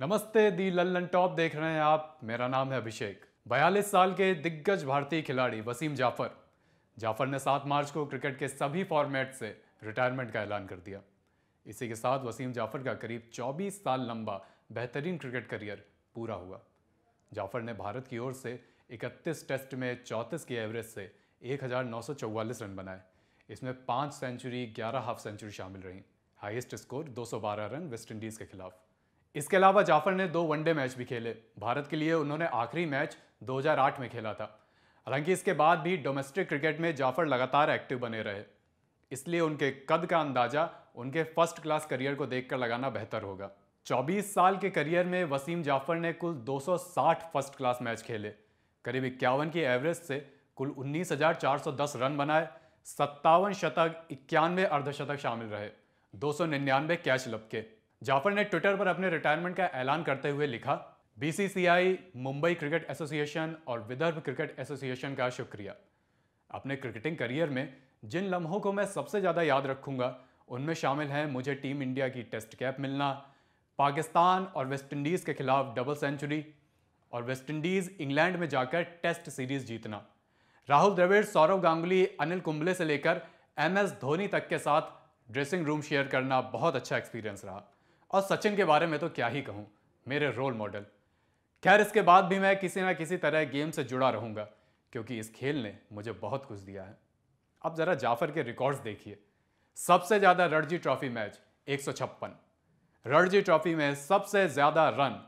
नमस्ते दी लल्लन टॉप देख रहे हैं आप मेरा नाम है अभिषेक बयालीस साल के दिग्गज भारतीय खिलाड़ी वसीम जाफर जाफर ने 7 मार्च को क्रिकेट के सभी फॉर्मेट से रिटायरमेंट का ऐलान कर दिया इसी के साथ वसीम जाफर का करीब 24 साल लंबा बेहतरीन क्रिकेट करियर पूरा हुआ जाफर ने भारत की ओर से 31 टेस्ट में चौंतीस की एवरेज से एक रन बनाए इसमें पाँच सेंचुरी ग्यारह हाफ सेंचुरी शामिल रहीं हाइस्ट स्कोर दो रन वेस्टइंडीज़ के खिलाफ इसके अलावा जाफर ने दो वनडे मैच भी खेले भारत के लिए उन्होंने आखिरी मैच 2008 में खेला था हालांकि इसके बाद भी डोमेस्टिक क्रिकेट में जाफर लगातार एक्टिव बने रहे इसलिए उनके कद का अंदाजा उनके फर्स्ट क्लास करियर को देखकर लगाना बेहतर होगा 24 साल के करियर में वसीम जाफर ने कुल 260 फर्स्ट क्लास मैच खेले करीब इक्यावन की एवरेज से कुल 19,410 रन बनाए सत्तावन शतक इक्यानवे अर्धशतक शामिल रहे निन्यानवे कैच लपके जाफर ने ट्विटर पर अपने रिटायरमेंट का ऐलान करते हुए लिखा बीसीसीआई मुंबई क्रिकेट एसोसिएशन और विदर्भ क्रिकेट एसोसिएशन का शुक्रिया अपने क्रिकेटिंग करियर में जिन लम्हों को मैं सबसे ज़्यादा याद रखूंगा उनमें शामिल हैं मुझे टीम इंडिया की टेस्ट कैप मिलना पाकिस्तान और वेस्टइंडीज़ के खिलाफ डबल सेंचुरी और वेस्टइंडीज़ इंग्लैंड में जाकर टेस्ट सीरीज जीतना राहुल द्रविड़ सौरव गांगुली अनिल कुंबले से लेकर एम एस धोनी तक के साथ ड्रेसिंग रूम शेयर करना बहुत अच्छा एक्सपीरियंस रहा और सचिन के बारे में तो क्या ही कहूँ मेरे रोल मॉडल खैर इसके बाद भी मैं किसी ना किसी तरह गेम से जुड़ा रहूँगा क्योंकि इस खेल ने मुझे बहुत कुछ दिया है अब ज़रा जाफर के रिकॉर्ड्स देखिए सबसे ज़्यादा रणजी ट्रॉफी मैच एक रणजी ट्रॉफी में सबसे ज़्यादा रन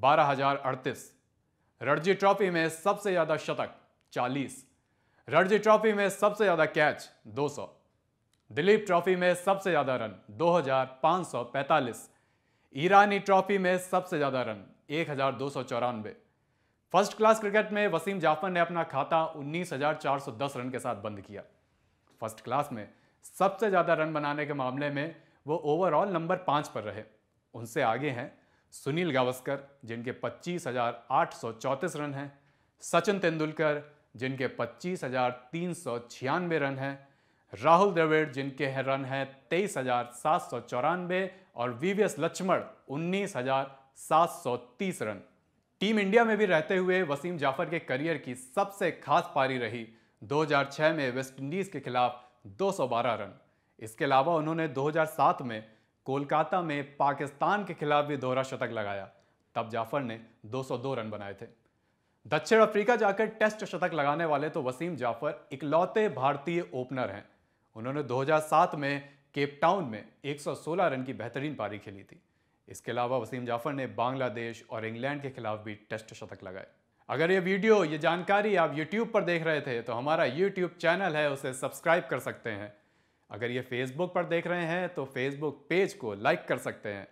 बारह हजार अड़तीस रणजी ट्रॉफी में सबसे ज़्यादा शतक 40 रणजी ट्रॉफी में सबसे ज़्यादा कैच 200 दिलीप ट्रॉफी में सबसे ज़्यादा रन 2545 ईरानी ट्रॉफी में सबसे ज़्यादा रन एक फर्स्ट क्लास क्रिकेट में वसीम जाफर ने अपना खाता 19,410 रन के साथ बंद किया फर्स्ट क्लास में सबसे ज़्यादा रन बनाने के मामले में वो ओवरऑल नंबर पांच पर रहे उनसे आगे हैं सुनील गावस्कर जिनके 25,834 रन हैं सचिन तेंदुलकर जिनके पच्चीस रन हैं राहुल द्रविड़ जिनके है रन हैं तेईस हजार सात सौ चौरानवे और वीवीएस लक्ष्मण उन्नीस हजार सात सौ तीस रन टीम इंडिया में भी रहते हुए वसीम जाफर के करियर की सबसे खास पारी रही 2006 में वेस्टइंडीज के खिलाफ 212 रन इसके अलावा उन्होंने 2007 में कोलकाता में पाकिस्तान के खिलाफ भी दोहरा शतक लगाया तब जाफर ने 202 रन बनाए थे दक्षिण अफ्रीका जाकर टेस्ट शतक लगाने वाले तो वसीम जाफर इकलौते भारतीय ओपनर हैं उन्होंने 2007 में केप टाउन में 116 रन की बेहतरीन पारी खेली थी इसके अलावा वसीम जाफर ने बांग्लादेश और इंग्लैंड के खिलाफ भी टेस्ट शतक लगाए अगर ये वीडियो ये जानकारी आप यूट्यूब पर देख रहे थे तो हमारा यूट्यूब चैनल है उसे सब्सक्राइब कर सकते हैं अगर ये फेसबुक पर देख रहे हैं तो फेसबुक पेज को लाइक कर सकते हैं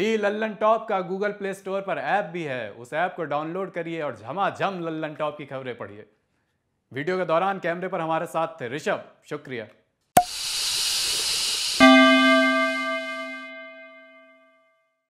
दी लल्लन टॉप का गूगल प्ले स्टोर पर ऐप भी है उस ऐप को डाउनलोड करिए और झमाझम लल्लन टॉप की खबरें पढ़िए वीडियो के दौरान कैमरे पर हमारे साथ थे ऋषभ शुक्रिया